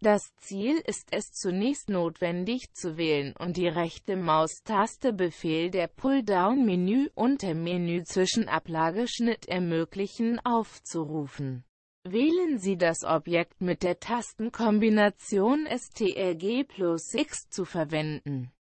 Das Ziel ist es zunächst notwendig zu wählen und die rechte Maustaste Befehl der Pull-Down-Menü unter Menü zwischen Ablageschnitt ermöglichen aufzurufen. Wählen Sie das Objekt mit der Tastenkombination STRG plus X zu verwenden.